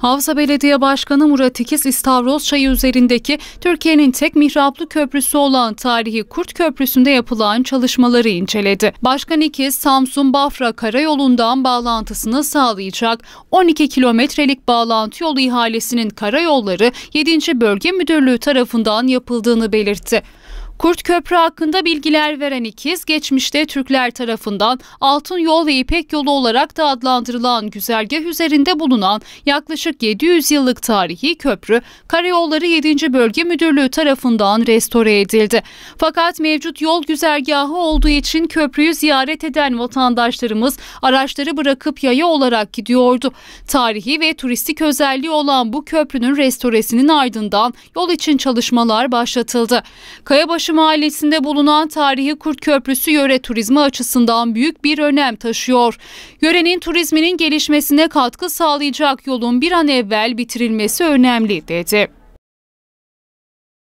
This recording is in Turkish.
Havza Belediye Başkanı Murat İkiz İstavros Çayı üzerindeki Türkiye'nin tek mihraplı köprüsü olan tarihi Kurt Köprüsü'nde yapılan çalışmaları inceledi. Başkan İkiz Samsun Bafra karayolundan bağlantısını sağlayacak 12 kilometrelik bağlantı yolu ihalesinin karayolları 7. Bölge Müdürlüğü tarafından yapıldığını belirtti. Kurt Köprü hakkında bilgiler veren ikiz geçmişte Türkler tarafından Altın Yol ve İpek Yolu olarak da adlandırılan güzergah üzerinde bulunan yaklaşık 700 yıllık tarihi köprü Karayolları 7. Bölge Müdürlüğü tarafından restore edildi. Fakat mevcut yol güzergahı olduğu için köprüyü ziyaret eden vatandaşlarımız araçları bırakıp yaya olarak gidiyordu. Tarihi ve turistik özelliği olan bu köprünün restoresinin ardından yol için çalışmalar başlatıldı. Kayabaşı Çarşı Mahallesi'nde bulunan tarihi Kurt Köprüsü yöre turizmi açısından büyük bir önem taşıyor. Yörenin turizminin gelişmesine katkı sağlayacak yolun bir an evvel bitirilmesi önemli dedi.